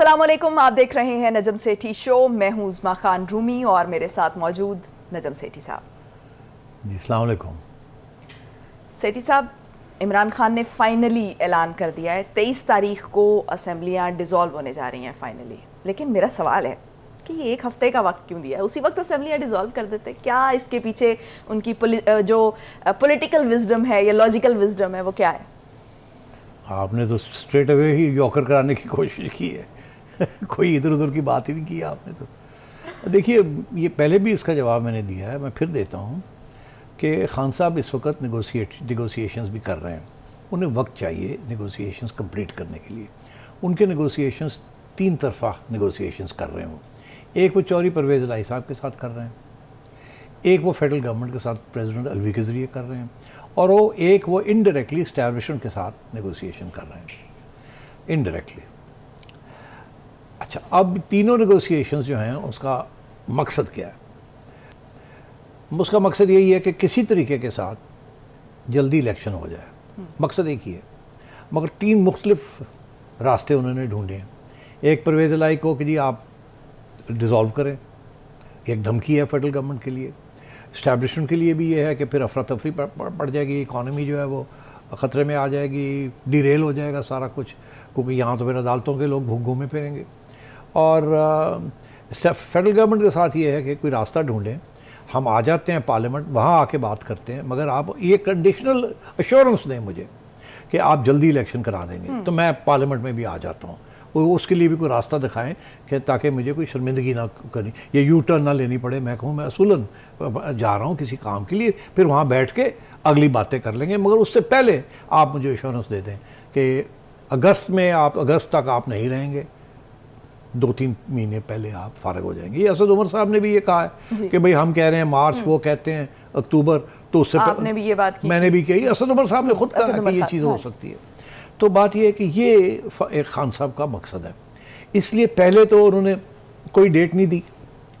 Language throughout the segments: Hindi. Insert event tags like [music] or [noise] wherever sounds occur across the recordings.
असलम आप देख रहे हैं नजम सेठी शो मैं हूं उज़मा खान रूमी और मेरे साथ मौजूद नजम सेठी साहब जी अलैक्म सेठी साहब इमरान खान ने फाइनली ऐलान कर दिया है तेईस तारीख को असम्बलियाँ डिज़ोल्व होने जा रही हैं फाइनली लेकिन मेरा सवाल है कि ये एक हफ्ते का वक्त क्यों दिया है उसी वक्त असम्बलियाँ डिज़ोल्व कर देते क्या इसके पीछे उनकी जो पोलिटिकल विजडम है या लॉजिकल विजडम है वो क्या है आपने तो स्ट्रेट अवे ही जॉकर कराने की कोशिश की है [laughs] कोई इधर उधर की बात ही नहीं की आपने तो देखिए ये पहले भी इसका जवाब मैंने दिया है मैं फिर देता हूँ कि खान साहब इस वक्त निगोशिएट निगोसिएशंस भी कर रहे हैं उन्हें वक्त चाहिए निगोसिएशंस कंप्लीट करने के लिए उनके निगोसिएशंस तीन तरफा निगोसिएशंस कर रहे हैं वो एक वो चौरी परवेज़ लाई साहब के साथ कर रहे हैं एक वो फेडरल गवर्नमेंट के साथ प्रेसिडेंट अलवी के ज़रिए कर रहे हैं और वो एक वो इनडायरेक्टली इस्टेबलिशमेंट के साथ नेगोशिएशन कर रहे हैं इनडायरेक्टली अच्छा अब तीनों नेगोशिएशंस जो हैं उसका मकसद क्या है उसका मकसद यही है कि किसी तरीके के साथ जल्दी इलेक्शन हो जाए मकसद एक ही है मगर तीन मुख्तलफ रास्ते उन्होंने ढूंढे हैं एक परवेज़ लाई को कि जी आप डिज़ोल्व करें एक धमकी है फेडरल गवर्नमेंट के लिए इस्टेब्लिशमेंट के लिए भी ये है कि फिर अफरा तफरी पड़ जाएगी इकानमी जो है वो ख़तरे में आ जाएगी डिरेल हो जाएगा सारा कुछ क्योंकि यहाँ तो फिर अदालतों के लोग घूमे फिरेंगे और फेडरल गवर्नमेंट के साथ ये है कि कोई रास्ता ढूंढें हम आ जाते हैं पार्लियामेंट वहाँ आके बात करते हैं मगर आप ये कंडीशनल अश्योरेंस दें मुझे कि आप जल्दी इलेक्शन करा देंगे हम्म। तो मैं पार्लियामेंट में भी आ जाता हूँ वो उसके लिए भी कोई रास्ता दिखाएं कि ताकि मुझे कोई शर्मिंदगी ना करनी या यू टर्न ना लेनी पड़े मैं कहूँ मैं असूलन जा रहा हूँ किसी काम के लिए फिर वहाँ बैठ के अगली बातें कर लेंगे मगर उससे पहले आप मुझे एश्योरेंस दे दें कि अगस्त में आप अगस्त तक आप नहीं रहेंगे दो तीन महीने पहले आप फारग हो जाएंगे ये असद उमर साहब ने भी ये कहा है कि भाई हम कह रहे हैं मार्च हम्म। वो कहते हैं अक्टूबर तो उससे आपने भी ये बात की मैंने भी कही असद उमर साहब ने खुद कहा कि ये चीज़ हो हाँ सकती है तो बात यह है कि ये एक खान साहब का मकसद है इसलिए पहले तो उन्होंने कोई डेट नहीं दी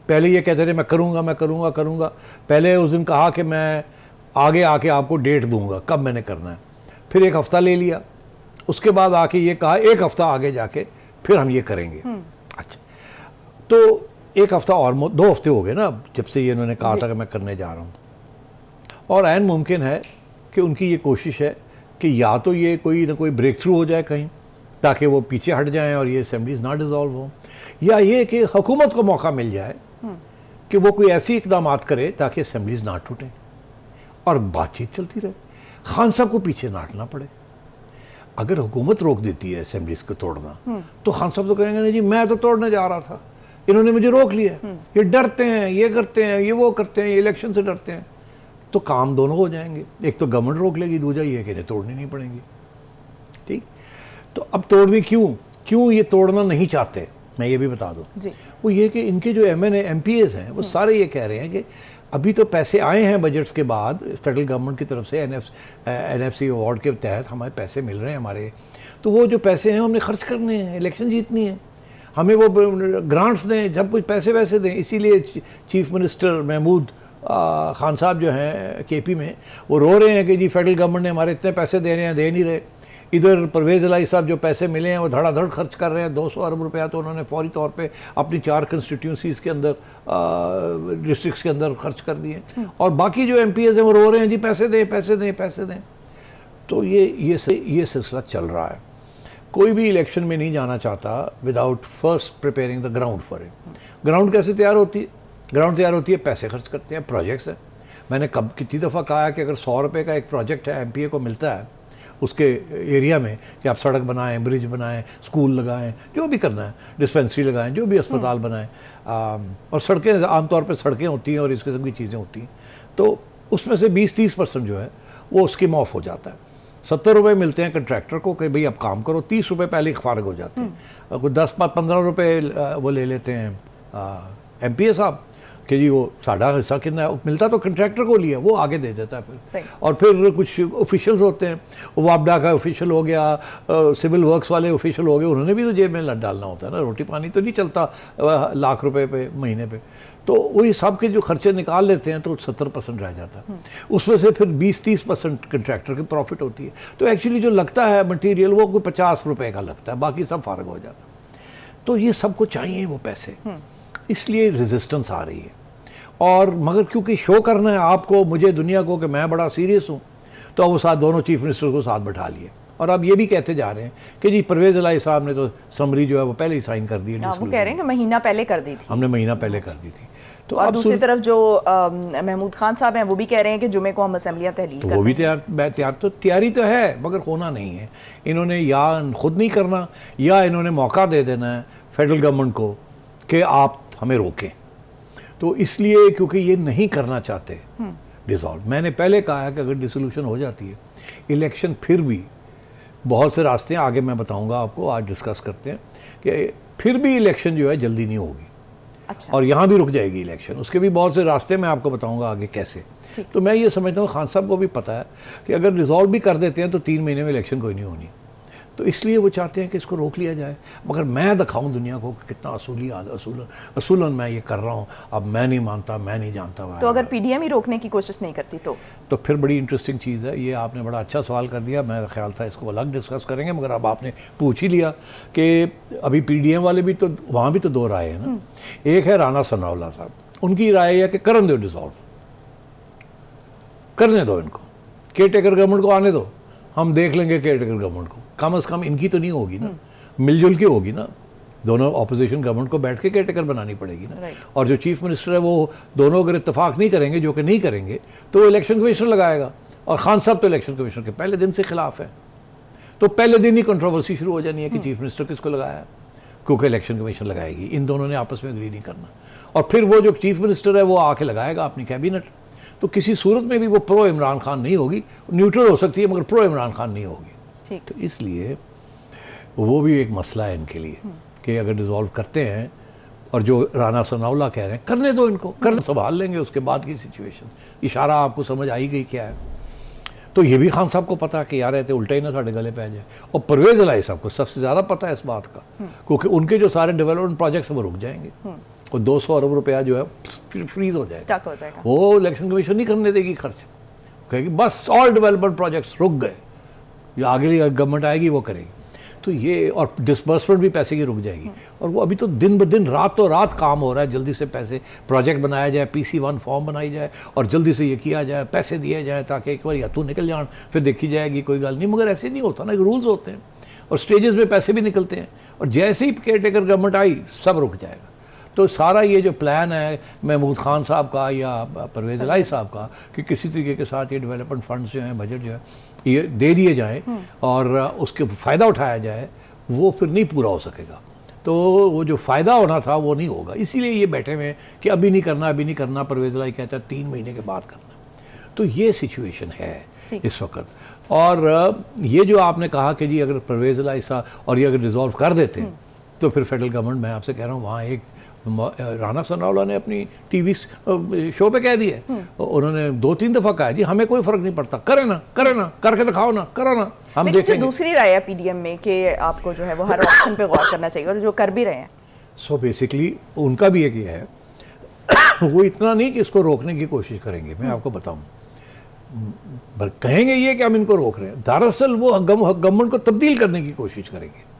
पहले ये कहते रहे मैं करूँगा मैं करूँगा करूँगा पहले उस दिन कहा कि मैं आगे आके आपको डेट दूँगा कब मैंने करना है फिर एक हफ़्ता ले लिया उसके बाद आके ये कहा एक हफ़्ता आगे जाके फिर हम ये करेंगे हम्म। तो एक हफ़्ता और दो हफ्ते हो गए ना जब से ये इन्होंने कहा था कि मैं करने जा रहा हूँ और एन मुमकिन है कि उनकी ये कोशिश है कि या तो ये कोई ना कोई ब्रेक थ्रू हो जाए कहीं ताकि वो पीछे हट जाएं और ये असम्बलीज ना डिज़ोल्व हों या ये कि हुकूमत को मौका मिल जाए हम्म। कि वो कोई ऐसी इकदाम करे ताकि असम्बलीज ना टूटें और बातचीत चलती रहे खान साहब को पीछे ना हटना पड़े अगर हुकूमत रोक देती है असम्बलीज को तोड़ना हम्म। तो खान साहब तो कहेंगे नहीं जी मैं तो तोड़ने जा रहा था इन्होंने मुझे रोक लिया हम्म। ये डरते हैं ये करते हैं ये वो करते हैं ये इलेक्शन से डरते हैं तो काम दोनों हो जाएंगे एक तो गवर्नमेंट रोक लेगी दूसरा ये कि इन्हें तोड़नी नहीं पड़ेंगी ठीक तो अब तोड़नी क्यों क्यों ये तोड़ना नहीं चाहते मैं ये भी बता दूँ वो ये कि इनके जो एम एन हैं वो हम्म। सारे ये कह रहे हैं कि अभी तो पैसे आए हैं बजट्स के बाद फेडरल गवर्नमेंट की तरफ से N F N F C award के तहत हमारे पैसे मिल रहे हैं हमारे तो वो जो पैसे हैं हमने खर्च करने हैं इलेक्शन जीतनी है हमें वो ग्रांट्स दें जब कुछ पैसे वैसे दें इसीलिए चीफ मिनिस्टर महमूद खान साहब जो हैं केपी में वो रो रहे हैं कि जी फेडरल गवर्नमेंट ने हमारे इतने पैसे दे रहे हैं दे नहीं रहे इधर परवेज़ अलाई साहब जो पैसे मिले हैं वो धड़ाधड़ खर्च कर रहे हैं 200 अरब रुपया तो उन्होंने फौरी तौर पे अपनी चार कंस्टिट्यूंसीज़ के अंदर डिस्ट्रिक्स के अंदर खर्च कर दिए हम्म। और बाकी जो एम हैं वो रो रहे हैं जी पैसे दें पैसे दें पैसे दें तो ये ये ये सिलसिला चल रहा है कोई भी इलेक्शन में नहीं जाना चाहता without first preparing the ground for it ground कैसे तैयार होती है ग्राउंड तैयार होती है पैसे खर्च करते हैं प्रोजेक्ट्स हैं मैंने कब कितनी दफ़ा कहा है कि अगर सौ रुपये का एक प्रोजेक्ट है एम को मिलता है उसके एरिया में कि आप सड़क बनाएं ब्रिज बनाएं स्कूल लगाएं जो भी करना है डिस्पेंसरी लगाएं जो भी अस्पताल हम्म। बनाएं और सड़कें आमतौर पर सड़कें होती हैं और इस किस्म की चीज़ें होती हैं तो उसमें से 20-30 परसेंट जो है वो स्किम ऑफ हो जाता है सत्तर रुपये मिलते हैं कंट्रैक्टर को कि भाई आप काम करो तीस रुपये पहले ही फारग हो जाते हैं हम्म। कुछ दस पाँच पंद्रह रुपये वो ले लेते हैं एम पी ए साहब कि जी वो साढ़ा हिस्सा कितना है मिलता तो कंट्रैक्टर को लिया वो आगे दे देता है फिर और फिर कुछ ऑफिशियल्स होते हैं वापडा का ऑफिशियल हो गया सिविल वर्क्स वाले ऑफिशियल हो गए उन्होंने भी तो जेब में डालना होता है ना रोटी पानी तो नहीं चलता लाख रुपए पे महीने पर तो वही सब के जो खर्चे निकाल लेते हैं तो सत्तर परसेंट रह जाता है हम्म। उसमें से फिर बीस तीस परसेंट कंट्रैक्टर की प्रॉफिट होती है तो एक्चुअली जो लगता है मटेरियल वो कोई पचास रुपए का लगता है बाकी सब फारग हो जाता है तो ये सबको चाहिए वो पैसे हम्म। इसलिए रेजिस्टेंस आ रही है और मगर क्योंकि शो करना है आपको मुझे दुनिया को कि मैं बड़ा सीरियस हूँ तो अब वो साथ दोनों चीफ मिनिस्टर को साथ बैठा लिए और अब ये भी कहते जा रहे हैं कि जी परवेज अलाई साहब ने तो समरी जो है वो पहले ही साइन कर दी है हाँ, वो कह रहे हैं कि महीना पहले कर दी थी हमने महीना पहले कर दी थी तो और दूसरी तरफ जो महमूद खान साहब हैं वो भी कह रहे हैं कि जुमे को हम असम्बलियाँ तहलील तो वो भी तैयार तैयार तो तैयारी तो है मगर होना नहीं है इन्होंने या खुद नहीं करना या इन्होंने मौका दे देना है फेडरल गवर्नमेंट को कि आप हमें रोकें तो इसलिए क्योंकि ये नहीं करना चाहते डिज़ॉल्व हम्म। मैंने पहले कहा है कि अगर डिसोल्यूशन हो जाती है इलेक्शन फिर भी बहुत से रास्ते हैं आगे मैं बताऊंगा आपको आज डिस्कस करते हैं कि फिर भी इलेक्शन जो है जल्दी नहीं होगी अच्छा। और यहाँ भी रुक जाएगी इलेक्शन उसके भी बहुत से रास्ते मैं आपको बताऊंगा आगे कैसे तो मैं ये समझता हूँ खान साहब को भी पता है कि अगर रिजॉल्व भी कर देते हैं तो तीन महीने में इलेक्शन कोई नहीं होनी तो इसलिए वो चाहते हैं कि इसको रोक लिया जाए मगर मैं दिखाऊं दुनिया को कि कितना असूली असूलन असूलन मैं ये कर रहा हूँ अब मैं नहीं मानता मैं नहीं जानता तो अगर पीडीएम ही रोकने की कोशिश नहीं करती तो तो फिर बड़ी इंटरेस्टिंग चीज़ है ये आपने बड़ा अच्छा सवाल कर दिया मेरा ख्याल था इसको अलग डिस्कस करेंगे मगर अब आपने पूछ ही लिया कि अभी पी वाले भी तो वहाँ भी तो दो राय है ना हम्म। एक है राना सनावला साहब उनकी राय है कि करण दो डिजॉल्व करने दो इनको केयर टेकर गवर्नमेंट को आने दो हम देख लेंगे केयर टेकर गवर्नमेंट को कम अज़ कम इनकी तो नहीं होगी ना मिलजुल के होगी ना दोनों अपोजिशन गवर्नमेंट को बैठ के कैटेगर बनानी पड़ेगी ना और जो चीफ मिनिस्टर है वो दोनों अगर इतफाक़ नहीं करेंगे जो कि नहीं करेंगे तो वो इलेक्शन कमीशन लगाएगा और खान साहब तो इलेक्शन कमीशन के पहले दिन से खिलाफ है तो पहले दिन ही कंट्रोवर्सी शुरू हो जानी है कि चीफ हम्म। मिनिस्टर किसको लगाया क्योंकि इलेक्शन कमीशन लगाएगी इन दोनों ने आपस में एग्री नहीं करना और फिर वो जो चीफ मिनिस्टर है वो आके लगाएगा अपनी कैबिनेट तो किसी सूरत में भी वो प्रो इमरान खान नहीं होगी न्यूट्रल हो सकती है मगर प्रो इमरान खान नहीं होगी तो इसलिए वो भी एक मसला है इनके लिए हम्म। कि अगर डिज़ोल्व करते हैं और जो राना सनावला कह रहे हैं करने दो इनको कर संभाल लेंगे उसके बाद की सिचुएशन इशारा आपको समझ आई गई क्या है तो ये भी खान साहब को पता कि यार रहते उल्टा ही ना साढ़े गले पै जाए और परवेज लाई साहब को सबसे ज़्यादा पता है इस बात का हम्म। क्योंकि उनके जो सारे डेवलपमेंट प्रोजेक्ट्स वो रुक जाएंगे हम्म। और दो सौ अरब रुपया जो है फिर फ्रीज हो जाएगा वो इलेक्शन कमीशन नहीं करने देगी खर्च कहेगी बस ऑल डेवलपमेंट प्रोजेक्ट्स रुक गए जो आगे गवर्नमेंट आएगी वो करेगी तो ये और डिसबर्समेंट भी पैसे की रुक जाएगी और वो अभी तो दिन ब दिन रात तो रात काम हो रहा है जल्दी से पैसे प्रोजेक्ट बनाया जाए पी सी वन फॉर्म बनाई जाए और जल्दी से ये किया जाए पैसे दिए जाए ताकि एक बार या तू निकल जाए फिर देखी जाएगी कोई गल नहीं मगर ऐसे नहीं होता ना रूल्स होते हैं और स्टेजेस में पैसे भी निकलते हैं और जैसे ही केयर टेकर गवर्नमेंट आई सब रुक जाएगा तो सारा ये जो प्लान है महमूद खान साहब का या परवेज लाई साहब का कि किसी तरीके के साथ ये डेवलपमेंट फंड्स जो हैं बजट जो है ये दे दिए जाएं हम्म। और उसके फ़ायदा उठाया जाए वो फिर नहीं पूरा हो सकेगा तो वो जो फ़ायदा होना था वो नहीं होगा इसीलिए ये बैठे हुए हैं कि अभी नहीं करना अभी नहीं करना परवेज लाई कहता है तीन महीने के बाद करना तो ये सिचुएशन है इस वक्त और ये जो आपने कहा कि जी अगर परवेज लाई साहब और ये अगर रिजॉल्व कर देते हम्म। तो फिर फेडरल गवर्नमेंट मैं आपसे कह रहा हूँ वहाँ एक राना सनावला ने अपनी टीवी शो पे कह दिया हम्म। उन्होंने दो तीन दफा कहा जी हमें कोई फर्क नहीं पड़ता करे ना करे ना करके दिखाओ ना करो ना हम देखें दूसरी राय है पीडीएम में कि आपको जो है वो हर ऑप्शन पे गौर करना चाहिए और जो कर भी रहे हैं सो so बेसिकली उनका भी एक ये है [coughs] वो इतना नहीं कि इसको रोकने की कोशिश करेंगे मैं हम्म। आपको बताऊँ कहेंगे ये कि हम इनको रोक रहे हैं दरअसल वो गवर्नमेंट को तब्दील करने की कोशिश करेंगे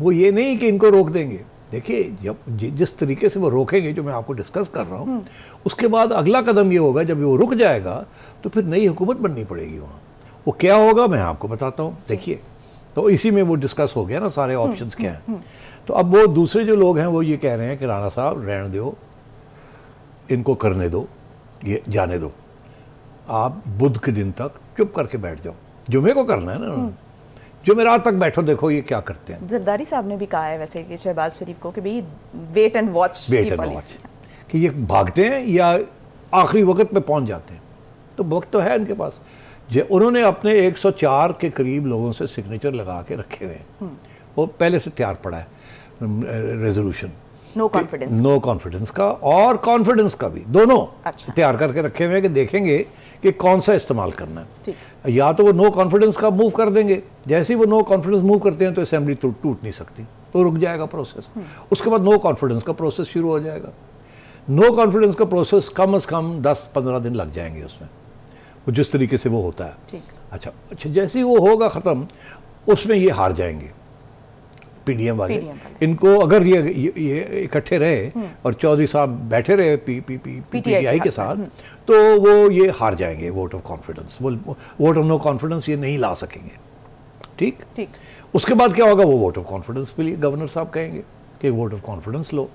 वो ये नहीं कि इनको रोक देंगे देखिए जब जिस तरीके से वो रोकेंगे जो मैं आपको डिस्कस कर रहा हूँ उसके बाद अगला कदम ये होगा जब वो रुक जाएगा तो फिर नई हुकूमत बननी पड़ेगी वहाँ वो क्या होगा मैं आपको बताता हूँ देखिए तो इसी में वो डिस्कस हो गया ना सारे ऑप्शन हम्म, क्या हैं हम्म, हम्म। तो अब वो दूसरे जो लोग हैं वो ये कह रहे हैं कि राणा साहब रहने दो इनको करने दो ये जाने दो आप बुध के दिन तक चुप करके बैठ जाओ जुमे को करना है ना जो रात तक बैठो देखो ये क्या करते हैं जरदारी साहब ने भी कहा है वैसे कि शहबाज शरीफ को कि भाई wait and watch wait and watch कि ये भागते हैं या आखिरी वक्त पे पहुंच जाते हैं तो वक्त तो है इनके पास जो उन्होंने अपने 104 के करीब लोगों से सिग्नेचर लगा के रखे हुए हैं हम्म। वो पहले से तैयार पड़ा है resolution no confidence no confidence का और कॉन्फिडेंस का भी दोनों अच्छा। तैयार करके रखे हुए हैं कि देखेंगे कि कौन सा इस्तेमाल करना है या तो वो नो कॉन्फिडेंस का मूव कर देंगे जैसे ही वो नो कॉन्फिडेंस मूव करते हैं तो असेंबली तो टूट नहीं सकती तो रुक जाएगा प्रोसेस हम्म। उसके बाद नो कॉन्फिडेंस का प्रोसेस शुरू हो जाएगा नो कॉन्फिडेंस का प्रोसेस कम अज़ कम दस पंद्रह दिन लग जाएंगे उसमें वो जिस तरीके से वो होता है अच्छा अच्छा जैसे ही वो होगा ख़त्म उसमें ये हार जाएंगे पीडीएम वाले इनको अगर ये ये इकट्ठे रहे हम्म। और चौधरी साहब बैठे रहे पी पी पी पीटीआई के साथ हम्म। तो वो ये हार जाएंगे वोट ऑफ कॉन्फिडेंस वो वोट ऑफ नो कॉन्फिडेंस ये नहीं ला सकेंगे ठीक ठीक उसके बाद क्या होगा वो वोट ऑफ कॉन्फिडेंस के लिए गवर्नर साहब कहेंगे कि वोट ऑफ कॉन्फिडेंस लो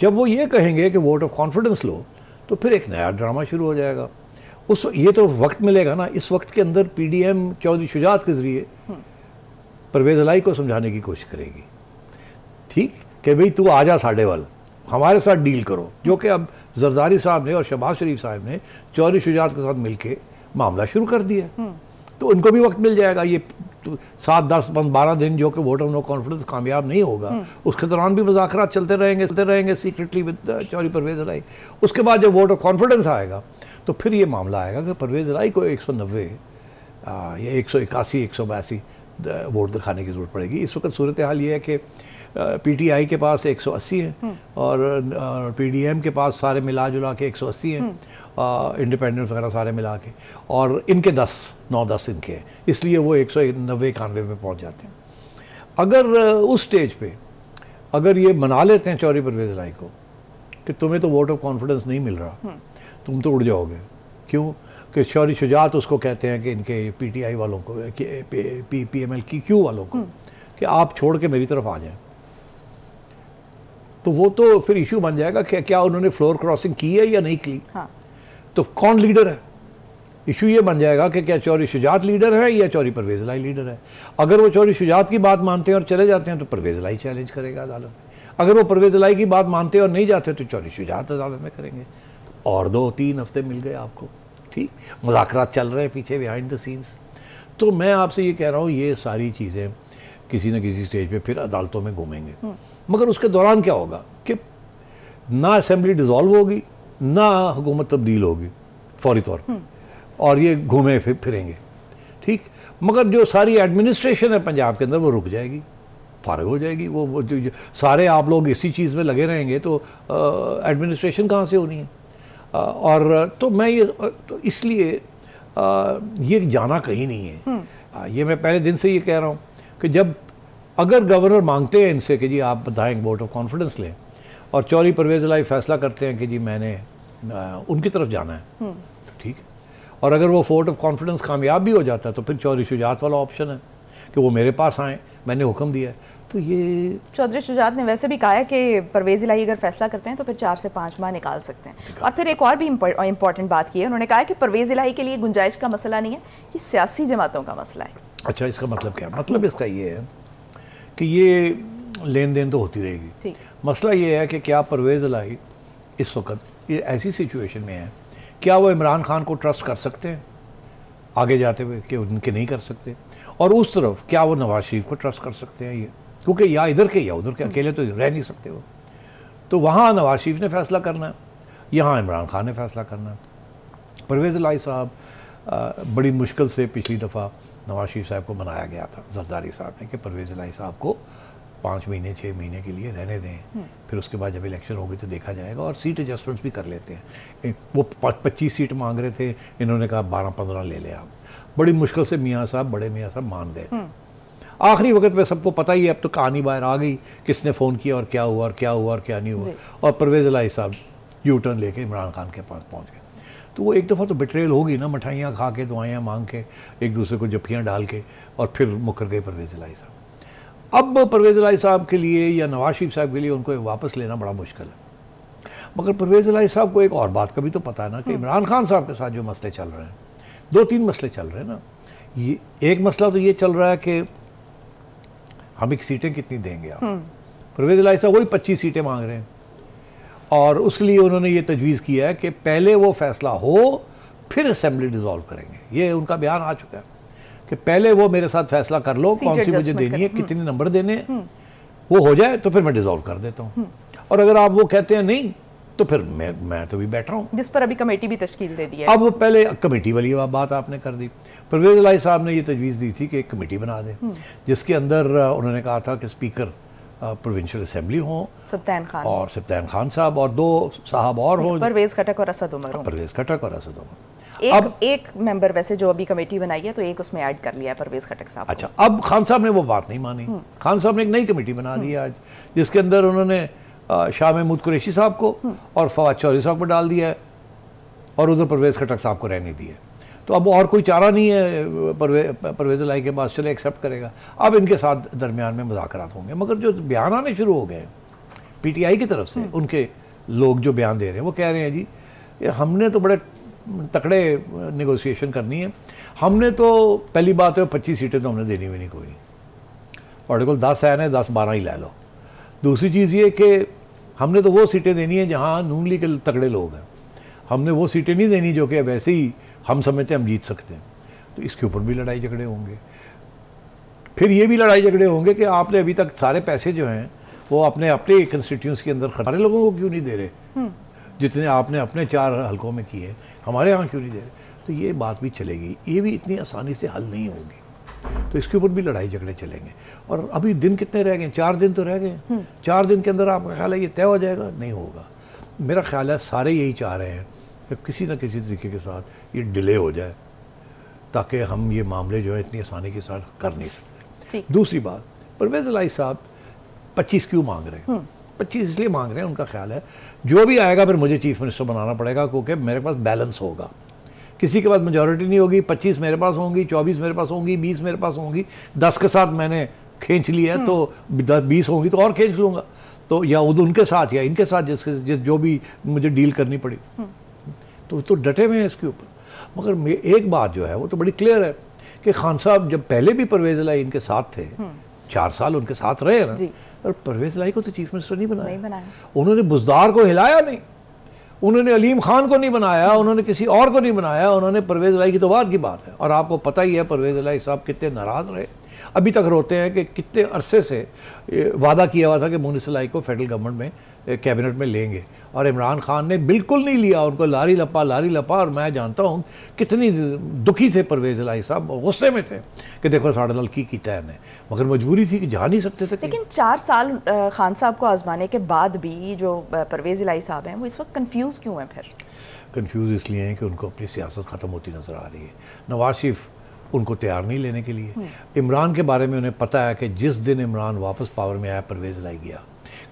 जब वो ये कहेंगे कि वोट ऑफ कॉन्फिडेंस लो तो फिर एक नया ड्रामा शुरू हो जाएगा उस ये तो वक्त मिलेगा ना इस वक्त के अंदर पीडीएम चौधरी शुजात के ज़रिए हम्म। परवेज लाई को समझाने की कोशिश करेगी ठीक कि भाई तू आ जा साढ़े वाल हमारे साथ डील करो जो कि अब जरदारी साहब ने और शहबाज शरीफ साहब ने चौरी शुजात के साथ मिलकर मामला शुरू कर दिया हम्म। तो उनको भी वक्त मिल जाएगा ये सात दस बारह दिन जो कि वोट ऑफ नो कॉन्फिडेंस कामयाब नहीं होगा हम्म। उसके दौरान भी मुजाकर चलते रहेंगे चलते रहेंगे सीक्रेटली विद चौरी परवेज अलाई उसके बाद जब वोट ऑफ कॉन्फिडेंस आएगा तो फिर ये मामला आएगा कि परवेज अलाई को एक सौ नब्बे या एक सौ इक्यासी एक सौ बयासी वोट दिखाने की ज़रूरत पड़ेगी इस वक्त सूरत हाल ये है कि पीटीआई के पास 180 है हम्म। और पीडीएम के पास सारे मिला जुला के 180 हैं इंडिपेंडेंट हम्म। वगैरह सारे मिला के और इनके 10 नौ दस इनके हैं इसलिए वो एक सौ नब्बे इक्यानवे में पहुँच जाते हैं अगर उस स्टेज पर अगर ये मना लेते हैं चौरी परवेज लाई को कि तुम्हें तो वोट ऑफ कॉन्फिडेंस नहीं मिल रहा हम्म। तुम तो उड़ जाओगे क्यों कि शौरी शुजात उसको कहते हैं कि इनके पीटीआई वालों को पी पी एम एल की क्यू वालों को हम्म। कि आप छोड़ के मेरी तरफ आ जाएं तो वो तो फिर इशू बन जाएगा कि क्या उन्होंने फ्लोर क्रॉसिंग की है या नहीं की हाँ। तो कौन लीडर है इशू ये बन जाएगा कि क्या चौरी शुजात लीडर है या चौरी परवेज लाई लीडर है अगर वो चौरी शुजात की बात मानते हैं और चले जाते हैं तो परवेज लाई चैलेंज करेगा अदालत में अगर वो परवेज लाई की बात मानते हैं और नहीं जाते तो चौरी शुजात अदालत में करेंगे और दो तीन हफ्ते मिल गए आपको ठीक मुजाकरात चल रहे हैं पीछे बिहाइंड द सीन्स तो मैं आपसे ये कह रहा हूँ ये सारी चीज़ें किसी न किसी स्टेज पे फिर अदालतों में घूमेंगे हम्म। मगर उसके दौरान क्या होगा कि ना असम्बली डिज़ोल्व होगी ना हुकूमत तब्दील होगी फौरी तौर पर हम्म। और ये घूमे फिर फिरेंगे ठीक मगर जो सारी एडमिनिस्ट्रेशन है पंजाब के अंदर वो रुक जाएगी फारग हो जाएगी वो, वो जो, जो सारे आप लोग इसी चीज़ में लगे रहेंगे तो एडमिनिस्ट्रेशन कहाँ से होनी है और तो मैं ये तो इसलिए ये जाना कहीं नहीं है हम्म। ये मैं पहले दिन से ये कह रहा हूँ कि जब अगर गवर्नर मांगते हैं इनसे कि जी आप बताएं वोट ऑफ कॉन्फिडेंस लें और चौरी परवेज लाई फैसला करते हैं कि जी मैंने उनकी तरफ जाना है हम्म। तो ठीक है और अगर वो वोट ऑफ कॉन्फिडेंस कामयाब भी हो जाता है तो फिर चौरी शुजात वाला ऑप्शन है कि वो मेरे पास आएँ मैंने हुक्म दिया है तो ये चौधरी शुजात ने वैसे भी कहा है कि परवेज़ इलाही अगर फैसला करते हैं तो फिर चार से पाँच माह निकाल सकते हैं और फिर एक और भी इम्पॉर्टेंट बात की है उन्होंने कहा कि परवेज़ इलाही के लिए गुंजाइश का मसला नहीं है ये सियासी जमातों का मसला है अच्छा इसका मतलब क्या मतलब इसका ये है कि ये लेन देन तो होती रहेगी मसला ये है कि क्या परवेज़ इलाही इस वक्त ये ऐसी सिचुएशन में है क्या वो इमरान खान को ट्रस्ट कर सकते हैं आगे जाते हुए कि उनके नहीं कर सकते और उस तरफ क्या वो नवाज शरीफ को ट्रस्ट कर सकते हैं ये क्योंकि या इधर के या उधर के हम्म। अकेले तो रह नहीं सकते वो तो वहाँ नवाज शरीफ ने फैसला करना है यहाँ इमरान खान ने फैसला करना है परवेज़ लाई साहब बड़ी मुश्किल से पिछली दफ़ा नवाज शरीफ साहब को मनाया गया था जरदारी साहब ने कि परवेज़ लाई साहब को पाँच महीने छः महीने के लिए रहने दें हम्म। फिर उसके बाद जब इलेक्शन होगी तो देखा जाएगा और सीट एडजस्टमेंट्स भी कर लेते हैं वो पच्चीस सीट मांग रहे थे इन्होंने कहा बारह पंद्रह ले लें आप बड़ी मुश्किल से मियाँ साहब बड़े मियाँ साहब मान गए हम्म। आखिरी वक्त में सबको पता ही है अब तो कहानी बाहर आ गई किसने फ़ोन किया और क्या हुआ और क्या हुआ और क्या नहीं हुआ और परवेज़ लाई साहब यू टर्न लेके इमरान खान के पास पहुँच गए तो वो एक दफ़ा तो बिट्रेल होगी ना मिठाइयाँ खा के दुआयाँ मांग के एक दूसरे को जफियाँ डाल के और फिर मुकर गए परवेज़ लाई साहब अब परवेज़ लाई साहब के लिए या नवाज शरीफ साहब के लिए उनको वापस लेना बड़ा मुश्किल है मगर परवेज़ लाई साहब को एक और बात का भी तो पता है ना कि हाँ। इमरान खान साहब के साथ जो मसले चल रहे हैं दो तीन मसले चल रहे हैं ना ये एक मसला तो ये चल रहा है कि हम हाँ एक सीटें कितनी देंगे आप हम्म। परवेज लाई साहब वही पच्चीस सीटें मांग रहे हैं और उसके लिए उन्होंने ये तजवीज़ किया है कि पहले वो फैसला हो फिर असेंबली डिज़ोल्व करेंगे ये उनका बयान आ चुका है कि पहले वो मेरे साथ फैसला कर लो कौन सी मुझे देनी है कितने नंबर देने हैं हम्म। वो हो जाए तो फिर मैं डिज़ोल्व कर देता हूँ हम्म। और अगर आप वो कहते हैं नहीं तो फिर मैं मैं तो भी बैठ रहा हूँ जिस पर अभी कमेटी भी तश्कील दे दी है अब पहले कमेटी वाली बात आपने कर दी परवेज लाई साहब ने ये तजवीज़ दी थी कि एक कमेटी बना दें हम्म। जिसके अंदर उन्होंने कहा था कि स्पीकर प्रोविंशियल असम्बली हों सप्तान खान और सप्तान खान साहब और दो साहब और हों परवेज़ खटक और असद उमर परवेज़ खटक और असद उमर एक अब एक मेंबर वैसे जो अभी कमेटी बनाई है तो एक उसमें ऐड कर लिया है परवेज़ खटक साहब अच्छा अब खान साहब ने वो बात नहीं मानी हम्म। खान साहब ने एक नई कमेटी बना दी हम्म। आज जिसके अंदर उन्होंने शाह महमूद कुरेशी साहब को हम्म। और फवाद चौधरी साहब को डाल दिया है और उधर परवेज़ खटक साहब को रहने दिया तो अब और कोई चारा नहीं है परवे परवेज़ लाई के पास चले एक्सेप्ट करेगा अब इनके साथ दरमियान में मुजाकर होंगे मगर जो बयान आने शुरू हो गए पी टी आई की तरफ से हम्म। उनके लोग जो बयान दे रहे हैं वो कह रहे हैं जी हमने तो बड़े तकड़े निगोशिएशन करनी है हमने तो पहली बात है पच्चीस सीटें तो हमने देनी हुई नहीं कोई और दस आए ना दस बारह ही ला लो दूसरी चीज़ ये कि हमने तो वो सीटें देनी है जहाँ नून लीग के तगड़े लोग हैं हमने वो सीटें नहीं देनी जो कि वैसे ही हम समझते हम जीत सकते हैं तो इसके ऊपर भी लड़ाई झगड़े होंगे फिर ये भी लड़ाई झगड़े होंगे कि आपने अभी तक सारे पैसे जो हैं वो अपने अपने कंस्टिट्यूंस के अंदर सारे लोगों को क्यों नहीं दे रहे हम्म। जितने आपने अपने चार हलकों में किए हमारे यहाँ क्यों नहीं दे रहे तो ये बात भी चलेगी ये भी इतनी आसानी से हल नहीं होगी तो इसके ऊपर भी लड़ाई झगड़े चलेंगे और अभी दिन कितने रह गए चार दिन तो रह गए चार दिन के अंदर आपका ख्याल है ये तय हो जाएगा नहीं होगा मेरा ख्याल है सारे यही चाह रहे हैं कि किसी न किसी तरीके के साथ ये डिले हो जाए ताकि हम ये मामले जो है इतनी आसानी के साथ कर नहीं सकते दूसरी बात परवेज लाई साहब पच्चीस क्यों मांग रहे हैं हम्म। पच्चीस इसलिए मांग रहे हैं उनका ख्याल है जो भी आएगा फिर मुझे चीफ मिनिस्टर बनाना पड़ेगा क्योंकि मेरे पास बैलेंस होगा किसी के पास मेजोरिटी नहीं होगी पच्चीस मेरे पास होंगी चौबीस मेरे पास होंगी बीस मेरे पास होंगी दस के साथ मैंने खींच लिया तो हम्म। बीस होंगी तो और खींच लूँगा तो या उनके साथ या इनके साथ जिसके जिस जो भी मुझे डील करनी पड़ी हम्म। तो तो डटे हुए हैं इसके ऊपर मगर एक बात जो है वो तो बड़ी क्लियर है कि खान साहब जब पहले भी परवेज लाई इनके साथ थे हम्म। चार साल उनके साथ रहे ना पर परवेज लाई को तो चीफ मिनिस्टर नहीं बनाया। उन्होंने बुजदार को हिलाया नहीं उन्होंने अलीम खान को नहीं बनाया उन्होंने किसी और को नहीं बनाया उन्होंने परवेज़ लाई की तो बाद की बात है और आपको पता ही है परवेज़ लाई साहब कितने नाराज़ रहे अभी तक रोते हैं कि कितने अरसे से वादा किया हुआ था कि मोहन को फेडरल गवर्नमेंट में कैबिनेट में लेंगे और इमरान खान ने बिल्कुल नहीं लिया उनको लारी लपा लारी लपा और मैं जानता हूँ कितनी दुखी थे परवेज लाई साहब गुस्से में थे कि देखो साढ़े नल की किया इन्हें मगर मजबूरी थी कि जा नहीं सकते थे लेकिन चार साल खान साहब को आजमाने के बाद भी जो परवेज लाई साहब हैं वो इस वक्त कन्फ्यूज़ क्यों हैं फिर कन्फ्यूज़ इसलिए हैं कि उनको अपनी सियासत ख़त्म होती नज़र आ रही है नवाज शरीफ उनको तैयार नहीं लेने के लिए हम्म। इमरान के बारे में उन्हें पता है कि जिस दिन इमरान वापस पावर में आया परवेज़ लाई गया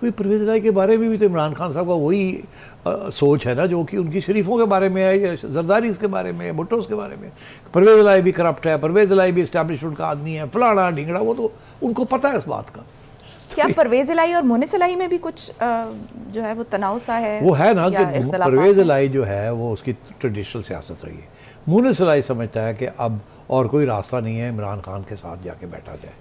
क्योंकि परवेज़ लाई के बारे में भी तो इमरान खान साहब का वही सोच है ना जो कि उनकी शरीफों के बारे में है या जरदारी के बारे में भुट्टोस के बारे में परवेज़ लाई भी करप्ट है परवेज़ लाई भी इस्टेब्लिशमेंट का आदमी है फलाना ढींगड़ा वो तो उनको पता है इस बात का क्या तो परवेज लाई और मोनिस लाई में भी कुछ जो है वो तनाव सा है वो है ना कि परवेज लाई जो है वो उसकी ट्रेडिशनल सियासत रही है मोनिस लाई समझता है कि अब और कोई रास्ता नहीं है इमरान खान के साथ जाके बैठा जाए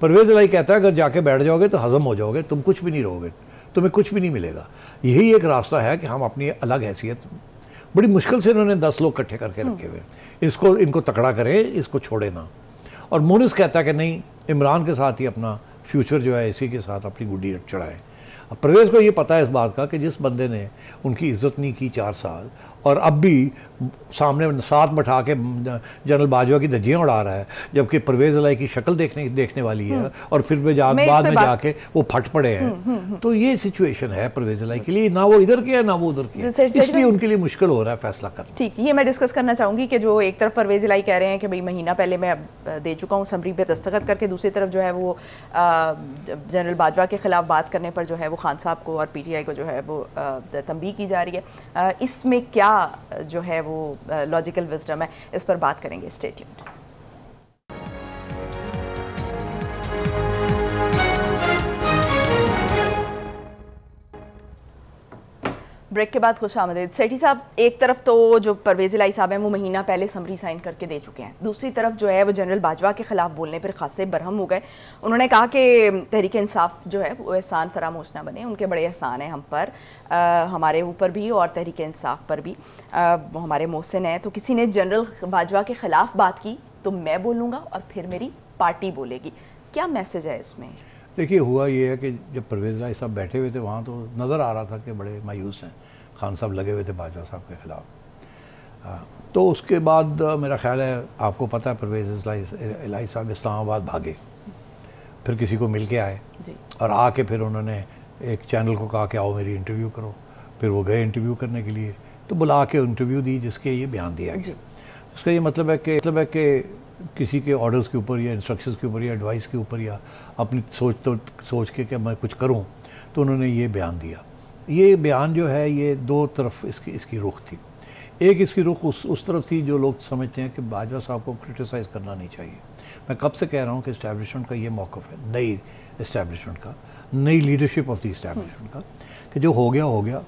परवेज लाई कहता है अगर जाके बैठ जाओगे तो हज़म हो जाओगे तुम कुछ भी नहीं रहोगे तुम्हें कुछ भी नहीं मिलेगा यही एक रास्ता है कि हम अपनी अलग हैसियत बड़ी मुश्किल से इन्होंने दस लोग इकट्ठे करके रखे हुए इसको इनको तकड़ा करें इसको छोड़े ना और मोनिस कहता है कि नहीं इमरान के साथ ही अपना फ्यूचर जो है इसी के साथ अपनी गुड्डी चढ़ाए परवेज़ को ये पता है इस बात का कि जिस बंदे ने उनकी इज्जत नहीं की चार साल और अब भी सामने साथ बैठा के जनरल बाजवा की धज्जियाँ उड़ा रहा है जबकि परवेज अलाई की शक्ल देखने देखने वाली है हम्म। और फिर वे जा, बाद में जाके वो फट पड़े हैं हम्म, हम्म, तो ये सिचुएशन है परवेज अलाई के लिए ना वो इधर के है ना वो उधर के इसलिए उनके लिए मुश्किल हो रहा है फैसला करना ठीक ये मैं डिस्कस करना चाहूँगी कि जो एक तरफ परवेज अलाई कह रहे हैं कि भाई महीना पहले मैं दे चुका हूँ समरी पर दस्तखत करके दूसरी तरफ जो है वो जनरल बाजवा के खिलाफ बात करने पर जो है वो खान साहब को और पी को जो है वो तंबी की जा रही है इसमें क्या क्या जो है वो लॉजिकल विजडम है इस पर बात करेंगे स्टेट्यूट ब्रेक के बाद खुश आमदेद सेठी साहब एक तरफ तो जो परवेज़ लाई साहब हैं वो महीना पहले समरी साइन करके दे चुके हैं दूसरी तरफ जो है वो जनरल बाजवा के ख़िलाफ़ बोलने पर खासे बरहम हो गए उन्होंने कहा कि तहरीक इंसाफ जो है वो एहसान फरामोश ना बने उनके बड़े एहसान हैं हम पर आ, हमारे ऊपर भी और तहरीक इंसाफ पर भी आ, हमारे मोहसिन हैं तो किसी ने जनरल बाजवा के ख़िलाफ़ बात की तो मैं बोलूँगा और फिर मेरी पार्टी बोलेगी क्या मैसेज है इसमें देखिए हुआ ये है कि जब परवेज राय साहब बैठे हुए थे वहाँ तो नज़र आ रहा था कि बड़े मायूस हैं खान साहब लगे हुए थे बाजवा साहब के ख़िलाफ़ तो उसके बाद मेरा ख्याल है आपको पता है परवेज इलाही साहब इस्लामाबाद भागे फिर किसी को मिल के आए और आके फिर उन्होंने एक चैनल को कहा कि आओ मेरी इंटरव्यू करो फिर वो गए इंटरव्यू करने के लिए तो बुला के इंटरव्यू दी जिसके ये बयान दिया गया उसका ये मतलब है कि मतलब है कि किसी के ऑर्डर्स के ऊपर या इंस्ट्रक्शंस के ऊपर या एडवाइस के ऊपर या अपनी सोच तो सोच के कि मैं कुछ करूं तो उन्होंने ये बयान दिया ये बयान जो है ये दो तरफ इसकी इसकी रुख थी एक इसकी रुख उस उस तरफ थी जो लोग समझते हैं कि बाजवा साहब को क्रिटिसाइज़ करना नहीं चाहिए मैं कब से कह रहा हूँ कि इस्टेब्लिशमेंट का ये मौक़ है नई इस्टेब्लिशमेंट का नई लीडरशिप ऑफ द इस्टेब्लिशमेंट का कि जो हो गया हो गया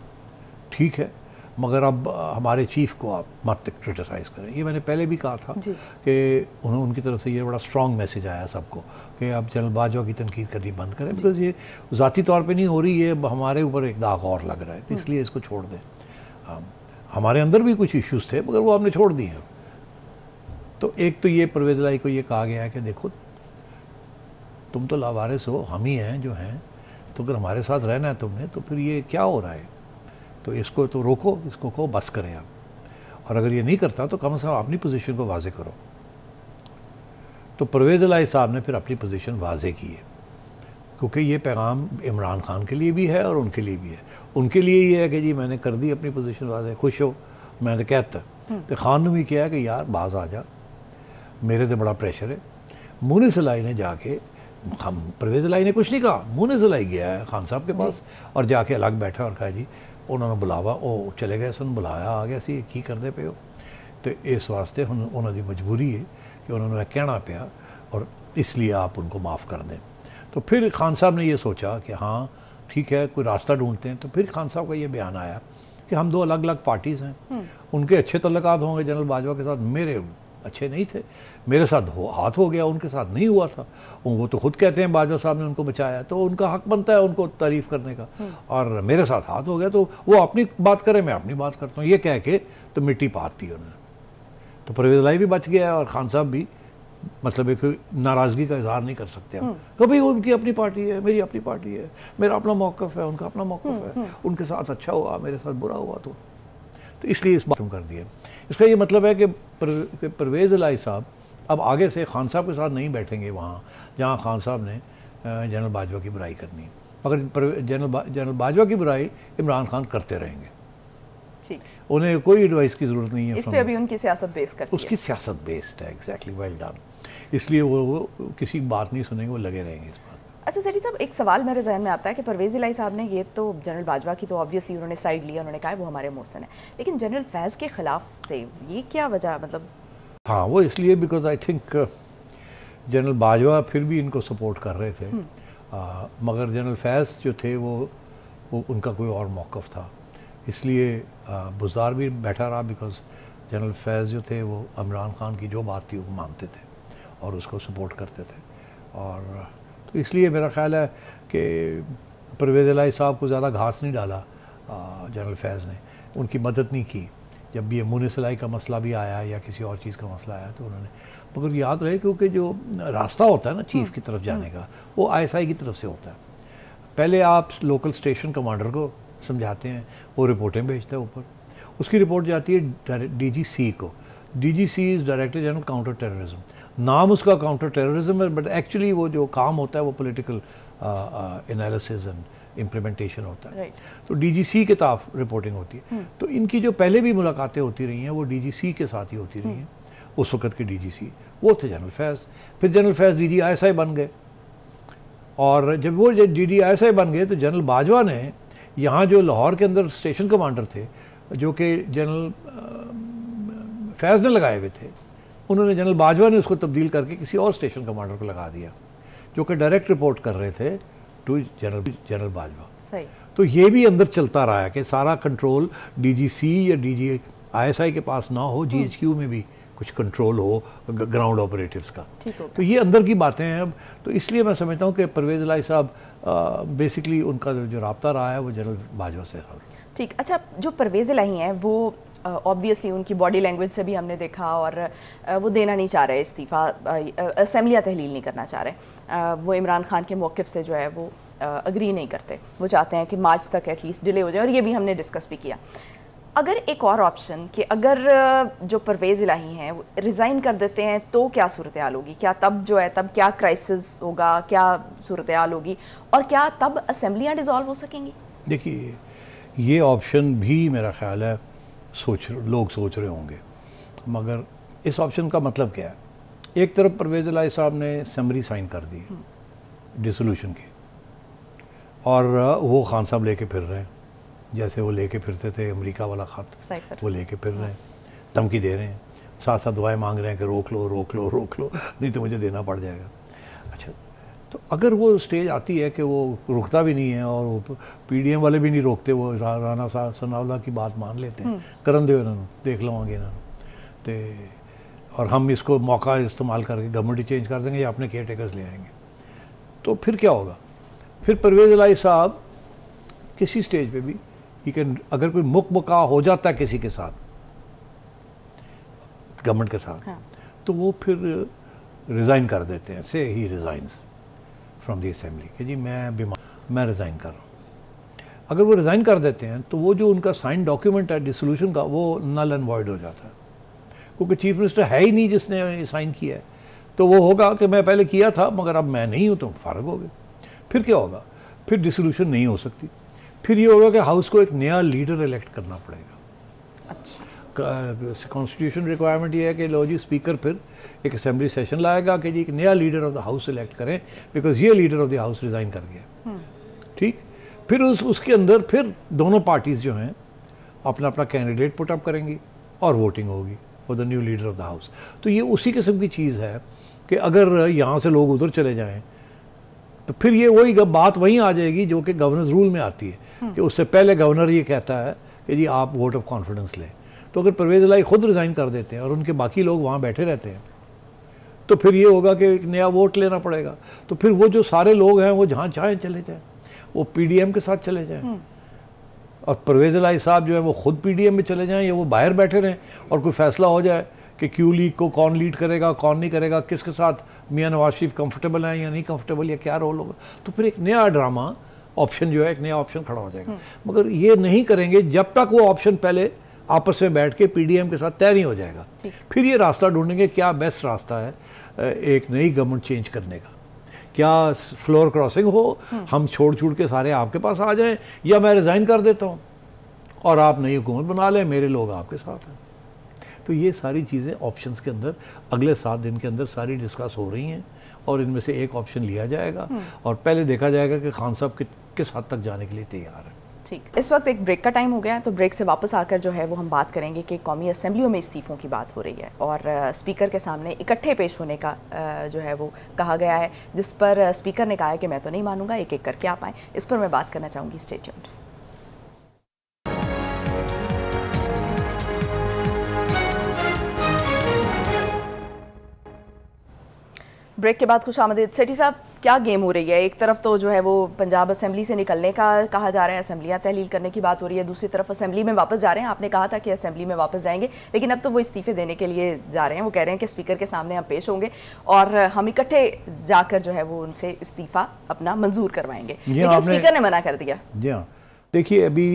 ठीक है मगर अब हमारे चीफ को आप मत क्रिटिसाइज़ करें ये मैंने पहले भी कहा था कि उन्होंने उनकी तरफ से ये बड़ा स्ट्रॉन्ग मैसेज आया सबको कि आप बाजवा की तनकीद करनी बंद करें बिकॉज ये ज़ाती तौर पर नहीं हो रही ये हमारे ऊपर एक दाग और लग रहा है तो हम्म। इसलिए इसको छोड़ दें हमारे अंदर भी कुछ इश्यूज़ थे मगर वो आपने छोड़ दिए तो एक तो ये परवेज लाई को ये कहा गया है कि देखो तुम तो लावारिस हो हम ही हैं जो हैं तो अगर हमारे साथ रहना है तुमने तो फिर ये क्या हो रहा है तो इसको तो रोको इसको कहो बस करें आप और अगर ये नहीं करता तो कम से कम अपनी पोजीशन को वाजे करो तो परवेज़ लाई साहब ने फिर अपनी पोजीशन वाजे की है क्योंकि ये पैगाम इमरान खान के लिए भी है और उनके लिए भी है उनके लिए ये है कि जी मैंने कर दी अपनी पोजीशन वाजे खुश हो मैं तो कहता हम्म। तो खान ने भी किया कि यार बाज आ जा मेरे तो बड़ा प्रेशर है मोने सलाई ने जाके परवेज़ लाई ने कुछ नहीं कहा मोने सलाई गया है खान साहब के पास और जाके अलग बैठा और कहा जी उन्होंने बुलावा वो चले गए सन बुलाया आ गया सी की करते पे हो तो इस वास्ते हम उन्होंने मजबूरी है कि उन्होंने कहना पाया और इसलिए आप उनको माफ़ कर दें तो फिर खान साहब ने यह सोचा कि हाँ ठीक है कोई रास्ता ढूंढते हैं तो फिर खान साहब का ये बयान आया कि हम दो अलग अलग पार्टीज़ हैं उनके अच्छे तल्लक होंगे जनरल बाजवा के साथ मेरे अच्छे नहीं थे मेरे साथ हो, हाथ हो गया उनके साथ नहीं हुआ था वो तो खुद कहते हैं बाजवा साहब ने उनको बचाया तो उनका हक बनता है उनको तारीफ करने का हम्म। और मेरे साथ हाथ हो गया तो वो अपनी बात करें मैं अपनी बात करता हूँ ये कह के तो मिट्टी पात दी उन्होंने तो परवेज लाई भी बच गया और खान साहब भी मतलब एक नाराज़गी का इजहार नहीं कर सकते हम हम्म। कभी उनकी अपनी पार्टी है मेरी अपनी पार्टी है मेरा अपना मौकफ़ है उनका अपना मौक़ हम्म, है उनके साथ अच्छा हुआ मेरे साथ बुरा हुआ तो तो इसलिए इस बात कर दिए इसका ये मतलब है कि परवेज़ लाई साहब अब आगे से खान साहब के साथ नहीं बैठेंगे वहाँ जहाँ खान साहब ने जनरल बाजवा की बुराई करनी मगर जनरल जनरल बाजवा की बुराई इमरान खान करते रहेंगे उन्हें कोई एडवाइस की ज़रूरत नहीं है इस पे अभी उनकी सियासत बेस कर उसकी सियासत बेस्ड है एग्जैक्टली वेल डन इसलिए वो, वो किसी बात नहीं सुनेंगे वो लगे रहेंगे इस बार अच्छा सरी साहब एक सवाल मेरे जहन में आता है कि परवेज़ इलाई साहब ने ये तो जनरल बाजवा की तो ऑब्वियसली उन्होंने साइड लिया उन्होंने कहा है वो हमारे मोहसन है लेकिन जनरल फैज़ के ख़िलाफ़ थे ये क्या वजह मतलब हाँ वो इसलिए because I think general Bajwa फिर भी इनको सपोर्ट कर रहे थे हम्म। आ, मगर जनरल फैज़ जो थे वो वो उनका कोई और मौक़ था इसलिए बुजार भी बैठा रहा बिकॉज जनरल फैज़ जो थे वो इमरान खान की जो बात थी वो मानते थे और उसको सपोर्ट करते थे और तो इसलिए मेरा ख्याल है कि परवेज़ लाई साहब को ज़्यादा घास नहीं डाला जनरल फैज़ ने उनकी मदद नहीं की जब भी अमून सिलाई का मसला भी आया या किसी और चीज़ का मसला आया तो उन्होंने मगर याद रहे क्योंकि जो रास्ता होता है ना चीफ हम्म। की तरफ जाने हम्म। का वो आईएसआई की तरफ से होता है पहले आप लोकल स्टेशन कमांडर को समझाते हैं वो रिपोर्टें भेजता है ऊपर उसकी रिपोर्ट जाती है डी को DGC is director general counter terrorism नाम उसका काउंटर टेररिज्म है बट एक्चुअली वो जो काम होता है वो पॉलिटिकल एनालिसिस एंड इम्प्लीमेंटेशन होता है right. तो डीजीसी के ताफ रिपोर्टिंग होती है hmm. तो इनकी जो पहले भी मुलाकातें होती रही हैं वो डीजीसी के साथ ही होती रही हम्म। हैं hmm. उस वक्त के डीजीसी वो थे जनरल फैज फिर general Faiz D G I S I बन गए और जब वो D D I S I बन गए तो जनरल बाजवा ने यहाँ जो लाहौर के अंदर स्टेशन कमांडर थे जो कि जनरल फैज़ ने लगाए हुए थे उन्होंने जनरल बाजवा ने उसको तब्दील करके किसी और स्टेशन कमांडर को लगा दिया जो कि डायरेक्ट रिपोर्ट कर रहे थे टू जनरल जनरल बाजवा तो ये भी अंदर चलता रहा है कि सारा कंट्रोल डीजीसी या डीजी आईएसआई के पास ना हो जीएचक्यू हम्म। में भी कुछ कंट्रोल हो ग्राउंड ऑपरेटिव्स का तो ये अंदर की बातें हैं अब तो इसलिए मैं समझता हूँ कि परवेज लाई साहब बेसिकली उनका जो रबता रहा है वो जनरल बाजवा से ठीक अच्छा जो परवेज लाई हैं वो ऑब्वियसली उनकी बॉडी लैंग्वेज से भी हमने देखा और वो देना नहीं चाह रहे इस्तीफ़ा असम्बलियाँ तहलील नहीं करना चाह रहे वो इमरान खान के मौक़ से जो है वो अग्री नहीं करते वो चाहते हैं कि मार्च तक एटलीस्ट डिले हो जाए और ये भी हमने डिस्कस भी किया अगर एक और ऑप्शन कि अगर जो परवेज़ इलाही हैं रिज़ाइन कर देते हैं तो क्या सूरत हाल होगी क्या तब जो है तब क्या क्राइसिस होगा क्या सूरत हाल होगी और क्या तब असम्बलियाँ डिज़ोल्व हो सकेंगी देखिए ये ऑप्शन भी मेरा ख्याल है सोच लोग सोच रहे होंगे मगर इस ऑप्शन का मतलब क्या है एक तरफ परवेज लाई साहब ने समरी साइन कर दी डिसोल्यूशन की और वो खान साहब लेके फिर रहे हैं जैसे वो लेके फिरते थे अमेरिका वाला खत वो लेके फिर रहे हैं धमकी दे रहे हैं साथ साथ दुआएं मांग रहे हैं कि रोक लो रोक लो रोक लो नहीं तो मुझे देना पड़ जाएगा अच्छा तो अगर वो स्टेज आती है कि वो रुकता भी नहीं है और डी पीडीएम वाले भी नहीं रोकते वो रा, राणा साहब सनावला की बात मान लेते हैं हम्म। करण देव इन्होंने देख लवांगे इन्होंने तो और हम इसको मौका इस्तेमाल करके गवर्नमेंट ही चेंज कर देंगे या अपने केयर टेकर्स ले आएंगे तो फिर क्या होगा फिर परवेज़ लाई साहब किसी स्टेज पे भी यू कैन अगर कोई मुख मुका हो जाता है किसी के साथ गवर्नमेंट के साथ हाँ। तो वो फिर रिज़ाइन कर देते हैं से ही रिज़ाइन फ्रॉम दी असम्बली कि जी मैं बीमार मैं रिज़ाइन कर रहा हूँ अगर वो रिज़ाइन कर देते हैं तो वो जो उनका साइन डॉक्यूमेंट है डिसोल्यूशन का वो नल एंड वॉइड हो जाता है क्योंकि चीफ मिनिस्टर है ही नहीं जिसने साइन किया है तो वो होगा कि मैं पहले किया था मगर अब मैं नहीं हूँ तो फारग हो गए फिर क्या होगा फिर डिसोल्यूशन नहीं हो सकती फिर ये होगा कि हाउस को एक नया लीडर इलेक्ट करना पड़ेगा अच्छा कॉन्स्टिट्यूशन रिक्वायरमेंट ये है कि लो जी स्पीकर फिर एक असेंबली सेशन लाएगा कि जी एक नया leader of the house select करें बिकॉज ये leader of the house resign कर गया हम्म। ठीक फिर उस उसके अंदर फिर दोनों पार्टीज़ जो हैं अपना अपना कैंडिडेट पुटअप करेंगी और वोटिंग होगी for the new leader of the house तो ये उसी किस्म की चीज़ है कि अगर यहाँ से लोग उधर चले जाएँ तो फिर ये वही बात वहीं आ जाएगी जो कि गवर्नर रूल में आती है हम्म। कि उससे पहले गवर्नर ये कहता है कि जी आप वोट ऑफ कॉन्फिडेंस लें तो अगर परवेज़ लाई खुद रिज़ाइन कर देते हैं और उनके बाकी लोग वहाँ बैठे रहते हैं तो फिर ये होगा कि एक नया वोट लेना पड़ेगा तो फिर वो जो सारे लोग हैं वो जहाँ चाहें चले जाएँ वो पी के साथ चले जाएँ हम्म। और परवेज़ लाई साहब जो है वो खुद पी में चले जाएँ या वो बाहर बैठे रहें और कोई फैसला हो जाए कि क्यों लीग को कौन लीड करेगा कौन नहीं करेगा किसके साथ मियाँ नवाज शरीफ कंफर्टेबल हैं या नहीं कंफर्टेबल या क्या रोल होगा तो फिर एक नया ड्रामा ऑप्शन जो है एक नया ऑप्शन खड़ा हो जाएगा हम्म। मगर ये नहीं करेंगे जब तक वो ऑप्शन पहले आपस में बैठ के पीडीएम के साथ तय नहीं हो जाएगा फिर ये रास्ता ढूंढेंगे क्या बेस्ट रास्ता है एक नई गवर्नमेंट चेंज करने का क्या फ्लोर क्रॉसिंग हो हम्म। हम छोड़ छोड़ के सारे आपके पास आ जाएं या मैं रिज़ाइन कर देता हूँ और आप नई हुकूमत बना लें मेरे लोग आपके साथ हैं तो ये सारी चीज़ें ऑप्शंस के अंदर अगले सात दिन के अंदर सारी डिस्कस हो रही हैं और इनमें से एक ऑप्शन लिया जाएगा हम्म। और पहले देखा जाएगा कि खान साहब किस हद तक जाने के लिए तैयार हैं ठीक इस वक्त एक ब्रेक का टाइम हो गया है तो ब्रेक से वापस आकर जो है वो हम बात करेंगे कि कौमी असम्बलियों में इस्तीफ़ों की बात हो रही है और स्पीकर के सामने इकट्ठे पेश होने का जो है वो कहा गया है जिस पर स्पीकर ने कहा है कि मैं तो नहीं मानूंगा एक एक करके आप आएँ इस पर मैं बात करना चाहूँगी स्टेट ब्रेक के बाद खुश आमदीद सेठी साहब क्या गेम हो रही है एक तरफ तो जो है वो पंजाब असेंबली से निकलने का कहा जा रहा है असम्बलियाँ तहलील करने की बात हो रही है दूसरी तरफ असेंबली में वापस जा रहे हैं आपने कहा था कि असेंबली में वापस जाएंगे लेकिन अब तो वो इस्तीफे देने के लिए जा रहे हैं वो कह रहे हैं कि स्पीकर के सामने हम पेश होंगे और हम इकट्ठे जाकर जो है वो उनसे इस्तीफ़ा अपना मंजूर करवाएंगे स्पीकर ने मना कर दिया जी हाँ देखिए अभी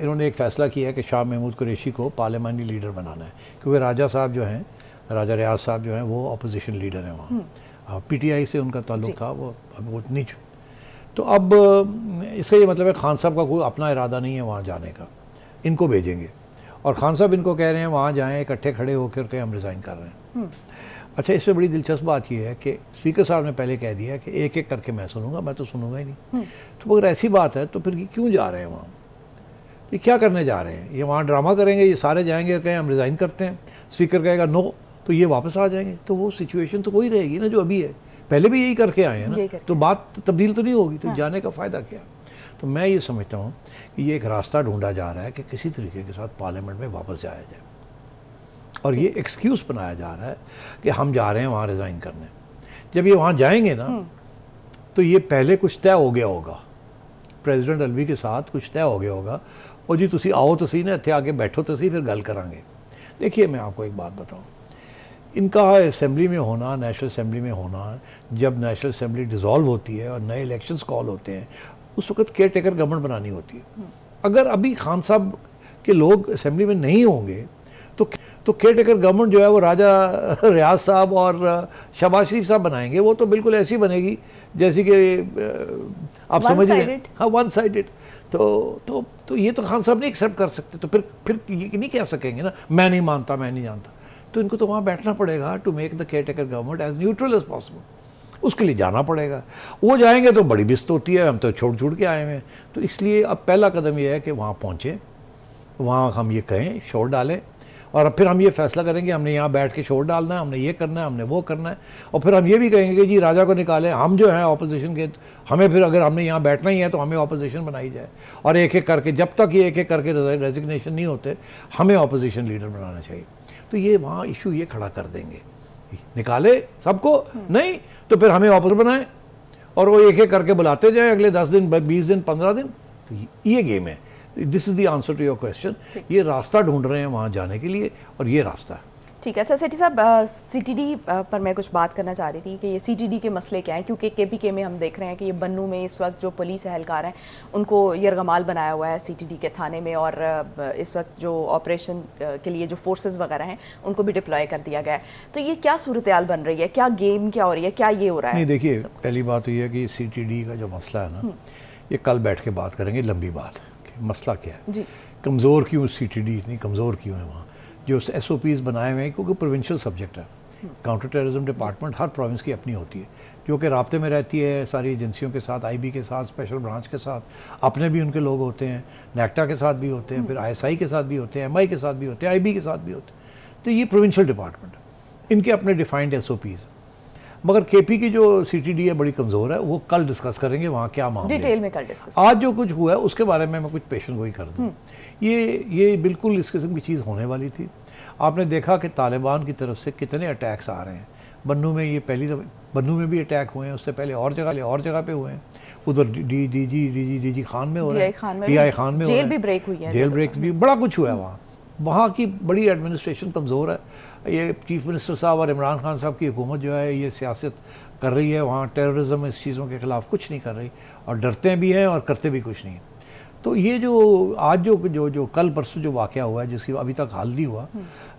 इन्होंने एक फ़ैसला किया है कि शाह महमूद कुरेशी को पार्लियामानी लीडर बनाना है क्योंकि राजा साहब जो हैं राजा रियाज साहब जो हैं वो अपोजिशन लीडर हैं वहाँ हम्म। पीटीआई हाँ, से उनका ताल्लुक था वो अब वो नीच तो अब इसका ये मतलब है खान साहब का कोई अपना इरादा नहीं है वहाँ जाने का इनको भेजेंगे और खान साहब इनको कह रहे हैं वहाँ जाएँ इकट्ठे खड़े होकर के हम रिज़ाइन कर रहे हैं हम्म। अच्छा इससे बड़ी दिलचस्प बात यह है कि स्पीकर साहब ने पहले कह दिया कि एक एक करके मैं सुनूंगा मैं तो सुनूंगा ही नहीं हम्म। तो अगर ऐसी बात है तो फिर ये क्यों जा रहे हैं वहाँ ये क्या करने जा रहे हैं ये वहाँ ड्रामा करेंगे ये सारे जाएंगे और कहें हम रिज़ाइन करते हैं स्पीकर कहेगा नो तो ये वापस आ जाएंगे तो वो सिचुएशन तो वही रहेगी ना जो अभी है पहले भी यही करके आए हैं ना तो बात तब्दील तो नहीं होगी तो हाँ। जाने का फ़ायदा क्या तो मैं ये समझता हूँ कि ये एक रास्ता ढूंढा जा रहा है कि किसी तरीके के साथ पार्लियामेंट में वापस जाया जाए और ये एक्सक्यूज़ बनाया जा रहा है कि हम जा रहे हैं वहाँ रिज़ाइन करने जब ये वहाँ जाएंगे ना हम्म। तो ये पहले कुछ तय हो गया होगा प्रेसिडेंट अलवी के साथ कुछ तय हो गया होगा और जी तुम आओ तो सही ना इतने आके बैठो तो सही फिर गल करा देखिए मैं आपको एक बात बताऊँ इनका असम्बली में होना नेशनल असम्बली में होना जब नेशनल असम्बली डिज़ोल्व होती है और नए इलेक्शंस कॉल होते हैं उस वक्त केयर टेकर गवर्नमेंट बनानी होती है हम्म। अगर अभी खान साहब के लोग असम्बली में नहीं होंगे तो तो केयर टेकर गवर्नमेंट जो है वो राजा [laughs] रियाज साहब और शबाज शरीफ साहब बनाएंगे वो तो बिल्कुल ऐसी बनेगी जैसे कि आप समझिए हाँ वन साइडेड तो तो तो ये तो खान साहब नहीं एक्सेप्ट कर सकते तो फिर फिर ये नहीं कह सकेंगे ना मैं नहीं मानता मैं नहीं जानता तो इनको तो वहाँ बैठना पड़ेगा to make the caretaker government as neutral as possible उसके लिए जाना पड़ेगा वो जाएंगे तो बड़ी बिस्त होती है हम तो छोड़ छोड़ के आए हुए हैं तो इसलिए अब पहला कदम ये है कि वहाँ पहुँचें वहाँ हम ये कहें शोर डालें और अब फिर हम ये फैसला करेंगे हमने यहाँ बैठ के शोर डालना है हमने ये करना है हमने वो करना है और फिर हम ये भी कहेंगे कि जी राजा को निकालें हम जो हैं ऑपोजिशन के हमें फिर अगर हमने यहाँ बैठना ही है तो हमें ऑपोजिशन बनाई जाए और एक एक करके जब तक ये एक एक करके रेजिग्नेशन नहीं होते हमें ऑपोजिशन लीडर बनाना चाहिए तो ये वहाँ इशू ये खड़ा कर देंगे निकाले सबको नहीं तो फिर हमें ऑफिस बनाए और वो एक एक करके बुलाते जाए अगले दस दिन बीस दिन पंद्रह दिन तो ये गेम है this is the answer to your question ये रास्ता ढूंढ रहे हैं वहाँ जाने के लिए और ये रास्ता है ठीक है अच्छा सेठी साहब डी पर मैं कुछ बात करना चाह रही थी कि ये डी के मसले क्या हैं क्योंकि के के में हम देख रहे हैं कि ये बन्नू में इस वक्त जो पुलिस अहलकार हैं उनको यरगमाल बनाया हुआ है डी के थाने में और इस वक्त जो ऑपरेशन के लिए जो फोर्सेस वगैरह हैं उनको भी डिप्लॉय कर दिया गया है तो ये क्या सूरत बन रही है क्या गेम क्या हो रही है क्या ये हो रहा है देखिए पहली बात तो ये है कि सी का जो मसला है ना हम्म। ये कल बैठ के बात करेंगे लंबी बात मसला क्या है कमज़ोर क्यों सी इतनी कमज़ोर क्यों है वहाँ जो एस ओ पीज़ बनाए हुए हैं क्योंकि प्रोविंशियल सब्जेक्ट है काउंटर टेररिज्म डिपार्टमेंट हर प्रोविंस की अपनी होती है जो कि रबते में रहती है सारी एजेंसियों के साथ आईबी के साथ स्पेशल ब्रांच के साथ अपने भी उनके लोग होते हैं नेक्टा के साथ भी होते हैं हम्म। फिर आईएसआई के साथ भी होते हैं एमआई के साथ भी होते हैं आईबी के साथ भी होते हैं तो ये प्रोविंशियल डिपार्टमेंट है इनके अपने डिफाइंड एस ओ पीज़ मगर केपी की जो सीटीडी है बड़ी कमज़ोर है वो कल डिस्कस करेंगे वहाँ क्या मामले डिटेल में कल डिस्कस आज जो कुछ हुआ है उसके बारे में मैं कुछ पेशन गोई कर दूँ हम्म। ये ये बिल्कुल इस किस्म की चीज़ होने वाली थी आपने देखा कि तालिबान की तरफ से कितने अटैक्स आ रहे हैं बन्नू में ये पहली दफ़ा बन्नू में भी अटैक हुए हैं उससे पहले और जगह और जगह पे हुए हैं उधर D D G D G D G Khan में हो रहा है डी आई खान में जेल भी ब्रेक हुई है जेल ब्रेक भी बड़ा कुछ हुआ है वहाँ वहाँ की बड़ी एडमिनिस्ट्रेशन कमज़ोर है ये चीफ मिनिस्टर साहब और इमरान खान साहब की हुकूमत जो है ये सियासत कर रही है वहाँ टेररिज्म इस चीज़ों के ख़िलाफ़ कुछ नहीं कर रही और डरते भी हैं और करते भी कुछ नहीं तो ये जो आज जो जो जो कल परसों जो वाक़ हुआ है जिसकी अभी तक हाल नहीं हुआ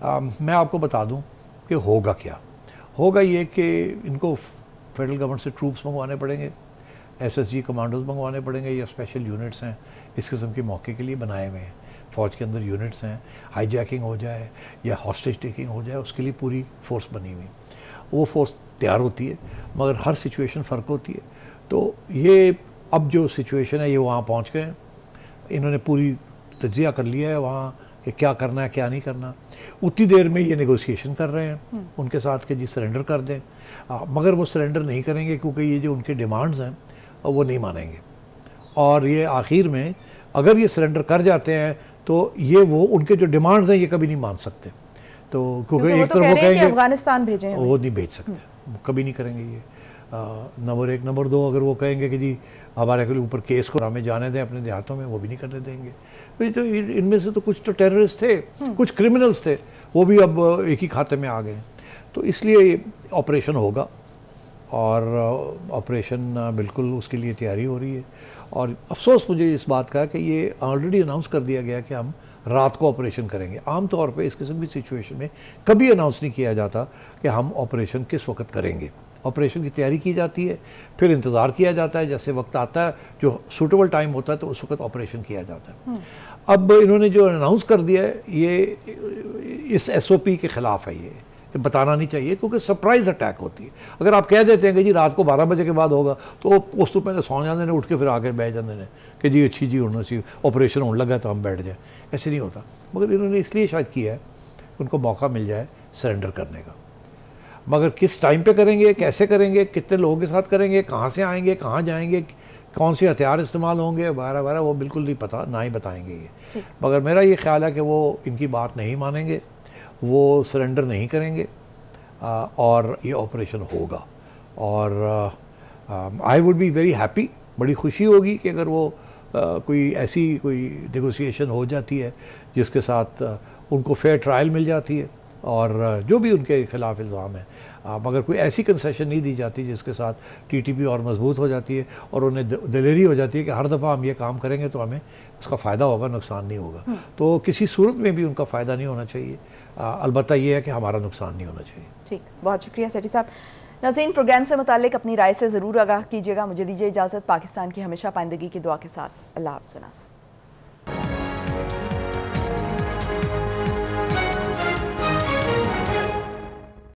आ, हम्म। मैं आपको बता दूँ कि होगा क्या होगा ये कि इनको फेडरल गवर्नमेंट से ट्रूप्स मंगवाने पड़ेंगे एस एस जी कमांडोज मंगवाने पड़ेंगे या स्पेशल यूनिट्स हैं इस किस्म के मौके के लिए बनाए हुए हैं फ़ौज के अंदर यूनिट्स हैं हाईजैकिंग हो जाए या हॉस्टेज टेकिंग हो जाए उसके लिए पूरी फोर्स बनी हुई वो फोर्स तैयार होती है मगर हर सिचुएशन फ़र्क होती है तो ये अब जो सिचुएशन है ये वहाँ पहुँच गए इन्होंने पूरी तजिया कर लिया है वहाँ कि क्या करना है क्या नहीं करना उतनी देर में ये नेगोशिएशन कर रहे हैं हम्म। उनके साथ के जी सरेंडर कर दें आ, मगर वो सरेंडर नहीं करेंगे क्योंकि ये जो उनके डिमांड्स हैं वो नहीं मानेंगे और ये आखिर में अगर ये सरेंडर कर जाते हैं तो ये वो उनके जो डिमांड्स हैं ये कभी नहीं मान सकते तो क्योंकि एक तो तरफ वो कहेंगे अफगानिस्तान भेजें वो नहीं भेज सकते हम्म। कभी नहीं करेंगे ये नंबर एक नंबर दो अगर वो कहेंगे कि जी हमारे के ऊपर केस को हमें जाने दें अपने देहातों में वो भी नहीं करने देंगे तो, तो इनमें से तो कुछ तो टेररिस्ट थे हम्म। कुछ क्रिमिनल्स थे वो भी अब एक ही खाते में आ गए तो इसलिए ऑपरेशन होगा और ऑपरेशन बिल्कुल उसके लिए तैयारी हो रही है और अफसोस मुझे इस बात का कि ये ऑलरेडी अनाउंस कर दिया गया कि हम रात को ऑपरेशन करेंगे आमतौर पर इस किस्म की सिचुएशन में कभी अनाउंस नहीं किया जाता कि हम ऑपरेशन किस वक्त करेंगे ऑपरेशन की तैयारी की जाती है फिर इंतज़ार किया जाता है जैसे वक्त आता है जो सूटेबल टाइम होता है तो उस वक्त ऑपरेशन किया जाता है हम्म। अब इन्होंने जो अनाउंस कर दिया है ये इस एसओपी के ख़िलाफ़ है ये बताना नहीं चाहिए क्योंकि सरप्राइज अटैक होती है अगर आप कह देते हैं कि जी रात को बारह बजे के बाद होगा तो उस तो पहले सौ जाते हैं उठ के फिर आके बह जाते हैं कि जी अच्छी जी हूँ असी ऑपरेशन होने लगा तो हम बैठ जाए ऐसे नहीं होता मगर इन्होंने इसलिए शायद किया है उनको मौका मिल जाए सरेंडर करने का मगर किस टाइम पर करेंगे कैसे करेंगे कितने लोगों के साथ करेंगे कहाँ से आएँगे कहाँ जाएँगे कौन से हथियार इस्तेमाल होंगे वगैरह वगैरह वो बिल्कुल नहीं पता ना ही बताएंगे ये मगर मेरा ये ख्याल है कि वो इनकी बात नहीं मानेंगे वो सरेंडर नहीं करेंगे और ये ऑपरेशन होगा और I would be very happy बड़ी खुशी होगी कि अगर वो कोई ऐसी कोई नगोसिएशन हो जाती है जिसके साथ उनको फेयर ट्रायल मिल जाती है और जो भी उनके खिलाफ इल्ज़ाम है मगर कोई ऐसी कंसेशन नहीं दी जाती जिसके साथ टीटीपी और मजबूत हो जाती है और उन्हें दिलेरी हो जाती है कि हर दफ़ा हम ये काम करेंगे तो हमें उसका फ़ायदा होगा नुकसान नहीं होगा हम्म। तो किसी सूरत में भी उनका फ़ायदा नहीं होना चाहिए अलबत् ये है कि हमारा नुकसान नहीं होना चाहिए ठीक बहुत शुक्रिया सेठी साहब नाजीन प्रोग्राम से मुतक अपनी राय से ज़रूर आगाह कीजिएगा मुझे दीजिए इजाज़त पाकिस्तान की हमेशा पाइंदगी की दुआ के साथ अल्लाह हाफ